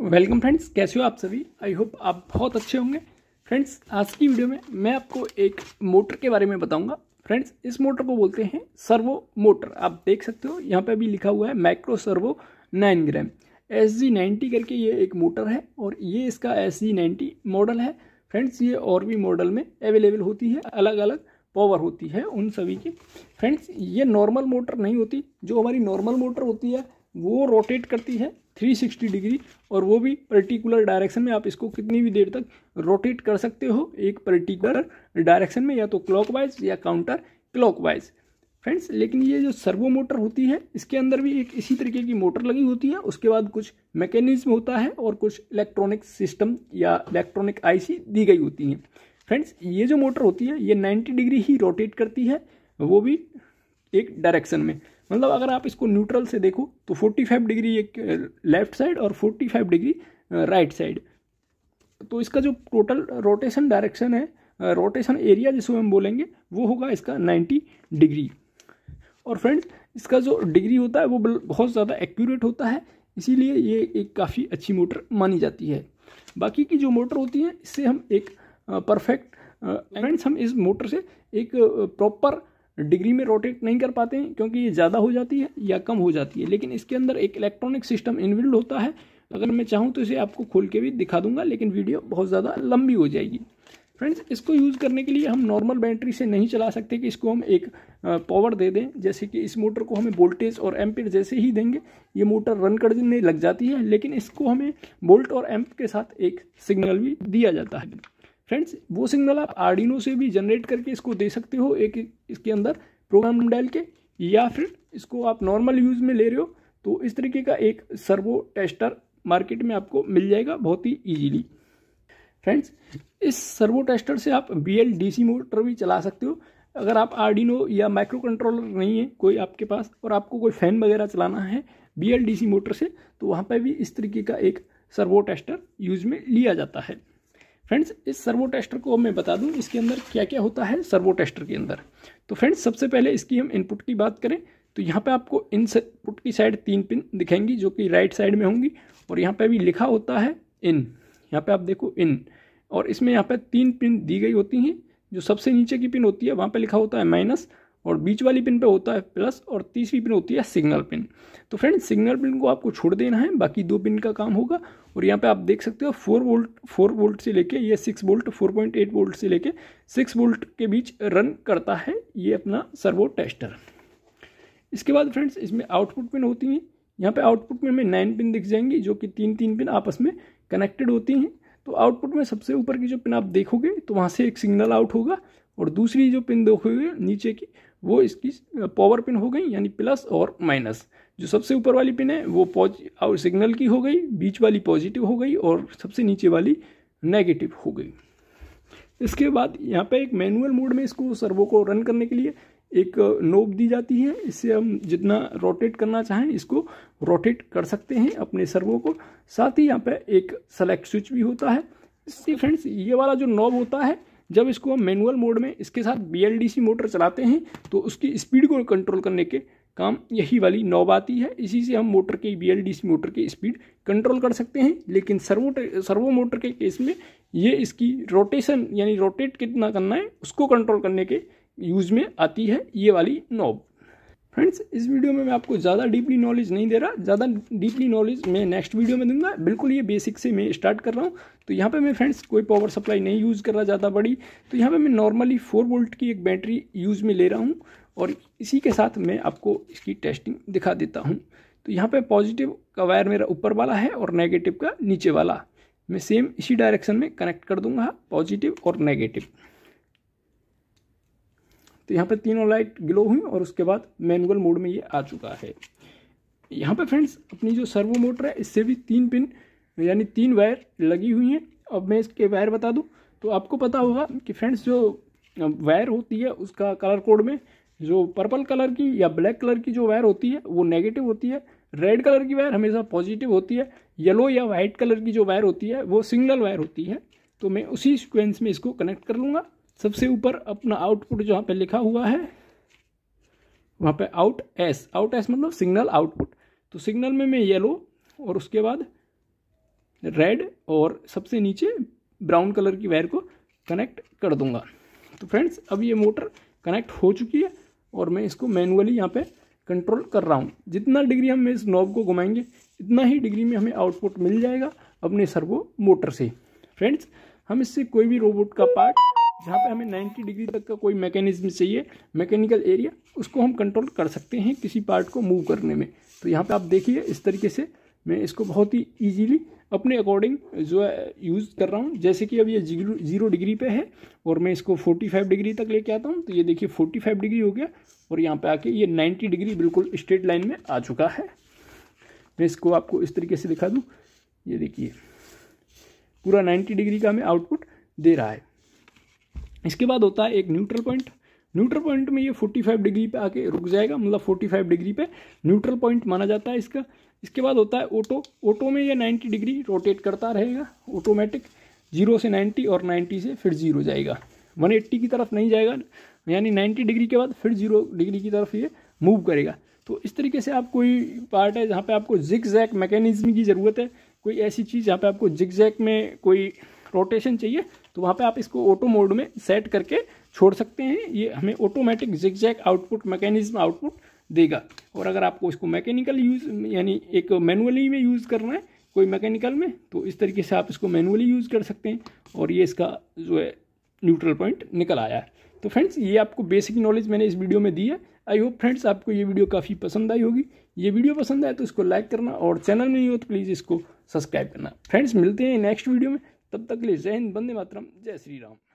welcome friends कैसे हो आप सभी आई होप आप बहुत अच्छे होंगे फ्रेंड्स आज की वीडियो में मैं आपको एक मोटर के बारे में बताऊंगा फ्रेंड्स इस मोटर को बोलते हैं सर्वो मोटर आप देख सकते हो यहाँ पे अभी लिखा हुआ है micro servo nine gram S G ninety करके ये एक मोटर है और ये इसका एस जी नाइन्टी मॉडल है फ्रेंड्स ये और भी मॉडल में अवेलेबल होती है अलग अलग पावर होती है उन सभी की फ्रेंड्स ये नॉर्मल मोटर नहीं होती जो हमारी नॉर्मल मोटर होती है वो रोटेट करती है 360 डिग्री और वो भी पर्टिकुलर डायरेक्शन में आप इसको कितनी भी देर तक रोटेट कर सकते हो एक पर्टिकुलर डायरेक्शन में या तो क्लॉकवाइज या काउंटर क्लॉकवाइज फ्रेंड्स लेकिन ये जो सर्वो मोटर होती है इसके अंदर भी एक इसी तरीके की मोटर लगी होती है उसके बाद कुछ मैकेनिज्म होता है और कुछ इलेक्ट्रॉनिक सिस्टम या इलेक्ट्रॉनिक आईसी दी गई होती हैं फ्रेंड्स ये जो मोटर होती है ये 90 डिग्री ही रोटेट करती है वो भी एक डायरेक्शन में मतलब अगर आप इसको न्यूट्रल से देखो तो 45 डिग्री एक लेफ्ट साइड और 45 डिग्री राइट साइड तो इसका जो टोटल रोटेशन डायरेक्शन है रोटेशन एरिया जिसको हम बोलेंगे वो होगा इसका 90 डिग्री और फ्रेंड्स इसका जो डिग्री होता है वो बहुत ज़्यादा एक्यूरेट होता है इसीलिए ये एक काफ़ी अच्छी मोटर मानी जाती है बाकी की जो मोटर होती है इससे हम एक परफेक्ट फ्रेंड्स हम इस मोटर से एक प्रॉपर डिग्री में रोटेट नहीं कर पाते हैं क्योंकि ये ज़्यादा हो जाती है या कम हो जाती है लेकिन इसके अंदर एक इलेक्ट्रॉनिक सिस्टम इनविल्ड होता है अगर मैं चाहूँ तो इसे आपको खोल के भी दिखा दूंगा लेकिन वीडियो बहुत ज़्यादा लंबी हो जाएगी फ्रेंड्स इसको यूज़ करने के लिए हम नॉर्मल बैटरी से नहीं चला सकते कि इसको हम एक पावर दे दें जैसे कि इस मोटर को हमें वोल्टेज और एम्प जैसे ही देंगे ये मोटर रन करने लग जाती है लेकिन इसको हमें वोल्ट और एम्प के साथ एक सिग्नल भी दिया जाता है फ्रेंड्स वो सिग्नल आप आर्डिनो से भी जनरेट करके इसको दे सकते हो एक इसके अंदर प्रोग्राम डाल के या फिर इसको आप नॉर्मल यूज़ में ले रहे हो तो इस तरीके का एक सर्वो टेस्टर मार्केट में आपको मिल जाएगा बहुत ही ईजीली फ्रेंड्स इस सर्वो टेस्टर से आप B L D C motor भी चला सकते हो अगर आप आर्डिनो या माइक्रो कंट्रोलर नहीं है कोई आपके पास और आपको कोई फ़ैन वगैरह चलाना है B L D C motor से तो वहाँ पर भी इस तरीके का एक सर्वो टेस्टर यूज़ में लिया जाता है फ्रेंड्स इस सर्वो टेस्टर को मैं बता दूं इसके अंदर क्या क्या होता है सर्वो टेस्टर के अंदर तो फ्रेंड्स सबसे पहले इसकी हम इनपुट की बात करें तो यहाँ पे आपको इनपुट की साइड तीन पिन दिखेंगी जो कि राइट साइड में होंगी और यहाँ पे भी लिखा होता है इन यहाँ पे आप देखो इन और इसमें यहाँ पर तीन पिन दी गई होती हैं जो सबसे नीचे की पिन होती है वहाँ पर लिखा होता है माइनस और बीच वाली पिन पे होता है प्लस और तीसरी पिन होती है सिग्नल पिन तो फ्रेंड सिग्नल पिन को आपको छोड़ देना है बाकी दो पिन का काम होगा और यहाँ पे आप देख सकते हो फोर वोल्ट फोर वोल्ट से लेके ये six volt four point eight volt से लेके सिक्स वोल्ट के बीच रन करता है ये अपना सर्वो टेस्टर इसके बाद फ्रेंड्स इसमें आउटपुट पिन होती हैं यहाँ पर आउटपुट में हमें नाइन पिन दिख जाएंगी जो कि तीन तीन पिन आपस में कनेक्टेड होती हैं तो आउटपुट में सबसे ऊपर की जो पिन आप देखोगे तो वहाँ से एक सिग्नल आउट होगा और दूसरी जो पिन देखोगे नीचे की वो इसकी पावर पिन हो गई यानी प्लस और माइनस जो सबसे ऊपर वाली पिन है वो और सिग्नल की हो गई बीच वाली पॉजिटिव हो गई और सबसे नीचे वाली नेगेटिव हो गई इसके बाद यहाँ पे एक मैनुअल मोड में इसको सर्वो को रन करने के लिए एक नोब दी जाती है इससे हम जितना रोटेट करना चाहें इसको रोटेट कर सकते हैं अपने सर्वो को साथ ही यहाँ पे एक सेलेक्ट स्विच भी होता है इससे फ्रेंड्स ये वाला जो नोब होता है जब इसको हम मैनुअल मोड में इसके साथ बी मोटर चलाते हैं तो उसकी स्पीड को कंट्रोल करने के काम यही वाली नॉब आती है इसी से हम मोटर के बी मोटर की स्पीड कंट्रोल कर सकते हैं लेकिन सर्वो सर्वो मोटर के केस में ये इसकी रोटेशन यानी रोटेट कितना करना है उसको कंट्रोल करने के यूज़ में आती है ये वाली नॉब फ्रेंड्स इस वीडियो में मैं आपको ज़्यादा डीपली नॉलेज नहीं दे रहा ज़्यादा डीपली नॉलेज मैं नेक्स्ट वीडियो में दूंगा बिल्कुल ये बेसिक से मैं स्टार्ट कर रहा हूँ तो यहाँ पे मैं फ्रेंड्स कोई पावर सप्लाई नहीं यूज़ कर रहा ज़्यादा बड़ी तो यहाँ पे मैं नॉर्मली फोर वोल्ट की एक बैटरी यूज़ में ले रहा हूँ और इसी के साथ मैं आपको इसकी टेस्टिंग दिखा देता हूँ तो यहाँ पर पॉजिटिव का वायर मेरा ऊपर वाला है और नेगेटिव का नीचे वाला मैं सेम इसी डायरेक्शन में कनेक्ट कर दूँगा पॉजिटिव और नेगेटिव तो यहाँ पर तीनों लाइट ग्लो हुई और उसके बाद मैनुअल मोड में ये आ चुका है यहाँ पर फ्रेंड्स अपनी जो सर्वो मोटर है इससे भी तीन पिन यानी तीन वायर लगी हुई हैं अब मैं इसके वायर बता दूँ तो आपको पता होगा कि फ्रेंड्स जो वायर होती है उसका कलर कोड में जो पर्पल कलर की या ब्लैक कलर की जो वायर होती है वो नेगेटिव होती है रेड कलर की वायर हमेशा पॉजिटिव होती है येलो या वाइट कलर की जो वायर होती है वो सिंगल वायर होती है तो मैं उसी सिक्वेंस में इसको कनेक्ट कर लूँगा सबसे ऊपर अपना आउटपुट जहाँ पे लिखा हुआ है वहाँ पे आउट एस आउट एस मतलब सिग्नल आउटपुट तो सिग्नल में मैं येलो और उसके बाद रेड और सबसे नीचे ब्राउन कलर की वायर को कनेक्ट कर दूंगा तो फ्रेंड्स अब ये मोटर कनेक्ट हो चुकी है और मैं इसको मैनुअली यहाँ पे कंट्रोल कर रहा हूँ जितना डिग्री हम इस नॉब को घुमाएंगे इतना ही डिग्री में हमें आउटपुट मिल जाएगा अपने सर्वो मोटर से फ्रेंड्स हम इससे कोई भी रोबोट का पार्ट जहाँ पे हमें 90 डिग्री तक का कोई मैकेनिज्म चाहिए मैकेनिकल एरिया उसको हम कंट्रोल कर सकते हैं किसी पार्ट को मूव करने में तो यहाँ पे आप देखिए इस तरीके से मैं इसको बहुत ही ईजीली अपने अकॉर्डिंग जो है यूज़ कर रहा हूँ जैसे कि अब ये जीरो डिग्री पे है और मैं इसको 45 डिग्री तक लेके आता हूँ तो ये देखिए 45 डिग्री हो गया और यहाँ पे आके ये 90 डिग्री बिल्कुल स्ट्रेट लाइन में आ चुका है मैं इसको आपको इस तरीके से दिखा दूँ ये देखिए पूरा नाइन्टी डिग्री का हमें आउटपुट दे रहा है इसके बाद होता है एक न्यूट्रल पॉइंट न्यूट्रल पॉइंट में ये 45 डिग्री पे आके रुक जाएगा मतलब 45 डिग्री पे न्यूट्रल पॉइंट माना जाता है इसका इसके बाद होता है ऑटो ऑटो में ये 90 डिग्री रोटेट करता रहेगा ऑटोमेटिक जीरो से 90 और 90 से फिर जीरो जाएगा 180 की तरफ नहीं जाएगा यानी 90 डिग्री के बाद फिर जीरो डिग्री की तरफ ये मूव करेगा तो इस तरीके से आप कोई पार्ट है जहाँ पर आपको जिक जैक मैकेनिज्म की ज़रूरत है कोई ऐसी चीज़ जहाँ पर आपको जिक जैक में कोई रोटेशन चाहिए तो वहाँ पे आप इसको ऑटो मोड में सेट करके छोड़ सकते हैं ये हमें ऑटोमेटिक जिक आउटपुट मैकेनिज्म आउटपुट देगा और अगर आपको इसको मैकेनिकल यूज़ यानी एक मैनुअली में यूज़ करना है कोई मैकेनिकल में तो इस तरीके से आप इसको मैनुअली यूज़ कर सकते हैं और ये इसका जो है न्यूट्रल पॉइंट निकल आया है तो फ्रेंड्स ये आपको बेसिक नॉलेज मैंने इस वीडियो में दी है आई होप फ्रेंड्स आपको ये वीडियो काफ़ी पसंद आई होगी ये वीडियो पसंद आए तो इसको लाइक करना और चैनल में नहीं हो तो प्लीज़ इसको सब्सक्राइब करना फ्रेंड्स मिलते हैं नेक्स्ट वीडियो में तब तक ले लिए जय हिंद बंदे मातरम जय श्री राम